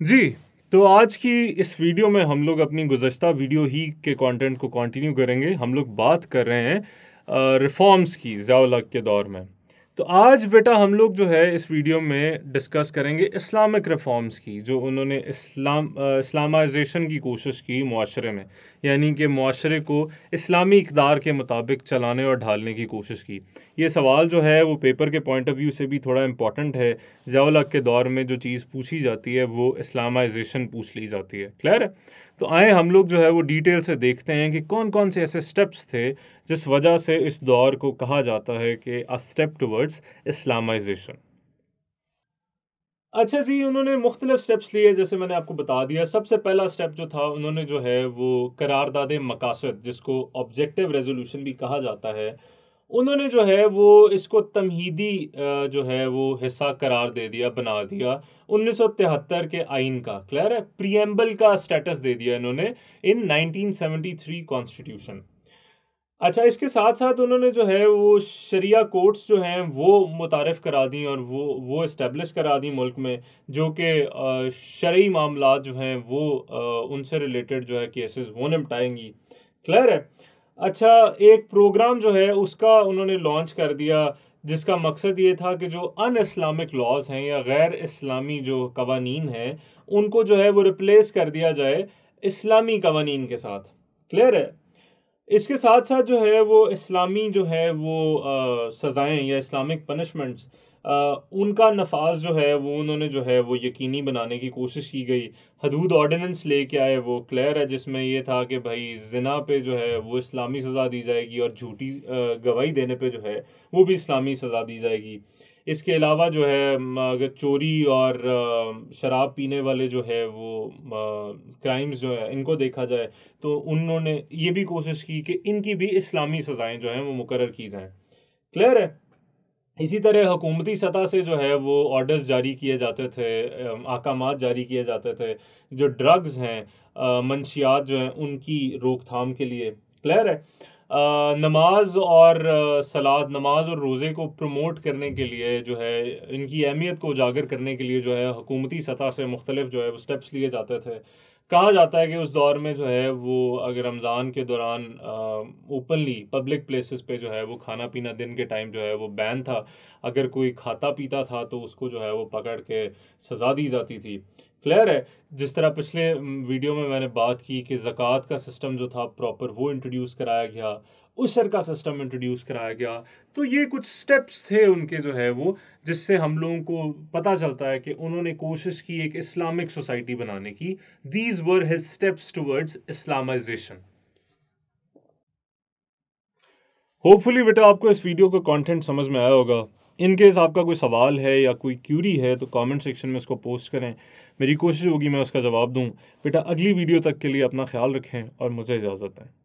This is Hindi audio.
जी तो आज की इस वीडियो में हम लोग अपनी गुजशत वीडियो ही के कंटेंट को कंटिन्यू करेंगे हम लोग बात कर रहे हैं रिफॉर्म्स की ज़ियाउल के दौर में तो आज बेटा हम लोग जो है इस वीडियो में डिस्कस करेंगे इस्लामिक रिफॉर्म्स की जो उन्होंने इस्लाम इस्लामाइजेशन की कोशिश की माशरे में यानी कि माशरे को इस्लामी इकदार के मुताबिक चलाने और ढालने की कोशिश की ये सवाल जो है वो पेपर के पॉइंट ऑफ व्यू से भी थोड़ा इम्पॉर्टेंट है जयालक के दौर में जो चीज़ पूछी जाती है वो इस्लामाइजेशन पूछ ली जाती है क्लियर तो आए हम लोग जो है वो डिटेल से देखते हैं कि कौन कौन से ऐसे स्टेप्स थे जिस वजह से इस दौर को कहा जाता है कि a step to towards Islamization अच्छा जी उन्होंने मुख्तलिफ स्टेप्स लिए जैसे मैंने आपको बता दिया सबसे पहला स्टेप जो था उन्होंने जो है वो करारदाद मकासद जिसको ऑब्जेक्टिव रेजोल्यूशन भी कहा जाता है उन्होंने जो है वो इसको तमहीदी जो है वो हिस्सा करार दे दिया बना दिया उन्नीस सौ तिहत्तर के आइन का क्लियर है प्रियम्बल का स्टेटस दे दिया इन्होंने इन 1973 कॉन्स्टिट्यूशन अच्छा इसके साथ साथ उन्होंने जो है वो शरिया कोर्ट्स जो हैं वो मुतारफ़ करा दी और वो वो इस्टेब्लिश करा दी मुल्क में जो कि शर्य मामला जो हैं वो उनसे रिलेटेड जो है केसेस वो निपटाएंगी क्लियर है अच्छा एक प्रोग्राम जो है उसका उन्होंने लॉन्च कर दिया जिसका मकसद ये था कि जो अन इस्लामिक लॉज हैं या गैर इस्लामी जो कवानी हैं उनको जो है वो रिप्लेस कर दिया जाए इस्लामी कवानी के साथ क्लियर है इसके साथ साथ जो है वो इस्लामी जो है वो सज़ाएँ या इस्लामिक पनिशमेंट्स उनका नफाज जो है वो उन्होंने जो है वो यकीनी बनाने की कोशिश की गई हदूद ऑर्डिनेंस लेके आए वो क्लियर है जिसमें ये था कि भाई जिना पे जो है वो इस्लामी सज़ा दी जाएगी और झूठी गवाही देने पे जो है वो भी इस्लामी सज़ा दी जाएगी इसके अलावा जो है अगर चोरी और शराब पीने वाले जो है वो क्राइम्स जो है इनको देखा जाए तो उन्होंने ये भी कोशिश की कि इनकी भी इस्लामी सज़ाएँ जो हैं वो मुकर की जाएँ क्लियर है इसी तरह हुकूमती सतह से जो है वो ऑर्डर्स जारी किए जाते थे अहकाम जारी किए जाते थे जो ड्रग्स हैं मंशियात जो हैं उनकी रोकथाम के लिए क्लियर है नमाज और सलाद नमाज और रोज़े को प्रमोट करने के लिए जो है इनकी अहमियत को उजागर करने के लिए जो है हकूमती सतह से मुख्तलिफ जो है वो स्टेप्स लिए जाते थे कहा जाता है कि उस दौर में जो है वो अगर रमज़ान के दौरान ओपनली पब्लिक प्लेसेस पे जो है वो खाना पीना दिन के टाइम जो है वो बैन था अगर कोई खाता पीता था तो उसको जो है वो पकड़ के सज़ा दी जाती थी क्लियर है जिस तरह पिछले वीडियो में मैंने बात की कि ज़क़़त का सिस्टम जो था प्रॉपर वो इंट्रोड्यूस कराया गया उसर का सिस्टम इंट्रोड्यूस कराया गया तो ये कुछ स्टेप्स थे उनके जो है वो जिससे हम लोगों को पता चलता है कि उन्होंने कोशिश की एक इस्लामिक सोसाइटी बनाने की these were his steps towards Islamization hopefully बेटा आपको इस वीडियो का कंटेंट समझ में आया होगा इन केस आपका कोई सवाल है या कोई क्यूरी है तो कमेंट सेक्शन में उसको पोस्ट करें मेरी कोशिश होगी मैं उसका जवाब दूँ बेटा अगली वीडियो तक के लिए अपना ख्याल रखें और मुझे इजाज़त दें